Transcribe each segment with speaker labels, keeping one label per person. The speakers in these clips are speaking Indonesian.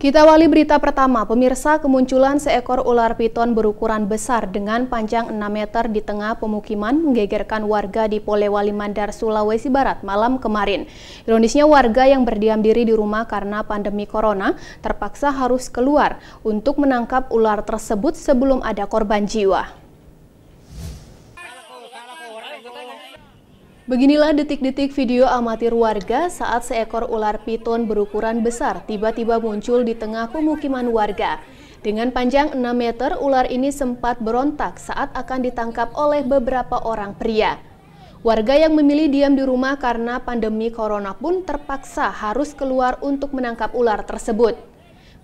Speaker 1: Kita awali berita pertama, pemirsa kemunculan seekor ular piton berukuran besar dengan panjang 6 meter di tengah pemukiman menggegerkan warga di Polewali Mandar, Sulawesi Barat malam kemarin. Ironisnya warga yang berdiam diri di rumah karena pandemi corona terpaksa harus keluar untuk menangkap ular tersebut sebelum ada korban jiwa. Beginilah detik-detik video amatir warga saat seekor ular piton berukuran besar tiba-tiba muncul di tengah pemukiman warga. Dengan panjang 6 meter, ular ini sempat berontak saat akan ditangkap oleh beberapa orang pria. Warga yang memilih diam di rumah karena pandemi corona pun terpaksa harus keluar untuk menangkap ular tersebut.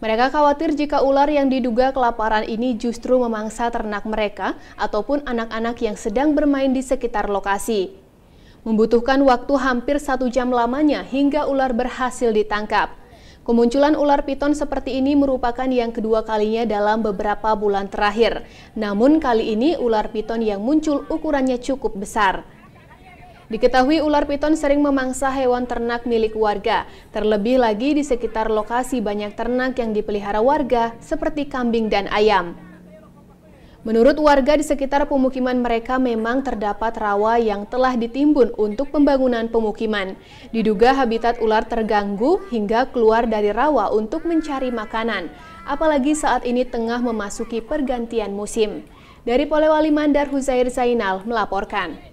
Speaker 1: Mereka khawatir jika ular yang diduga kelaparan ini justru memangsa ternak mereka ataupun anak-anak yang sedang bermain di sekitar lokasi membutuhkan waktu hampir satu jam lamanya hingga ular berhasil ditangkap. Kemunculan ular piton seperti ini merupakan yang kedua kalinya dalam beberapa bulan terakhir. Namun kali ini ular piton yang muncul ukurannya cukup besar. Diketahui ular piton sering memangsa hewan ternak milik warga, terlebih lagi di sekitar lokasi banyak ternak yang dipelihara warga seperti kambing dan ayam. Menurut warga di sekitar pemukiman mereka memang terdapat rawa yang telah ditimbun untuk pembangunan pemukiman. Diduga habitat ular terganggu hingga keluar dari rawa untuk mencari makanan, apalagi saat ini tengah memasuki pergantian musim. Dari Polewali Mandar Huzair Zainal melaporkan.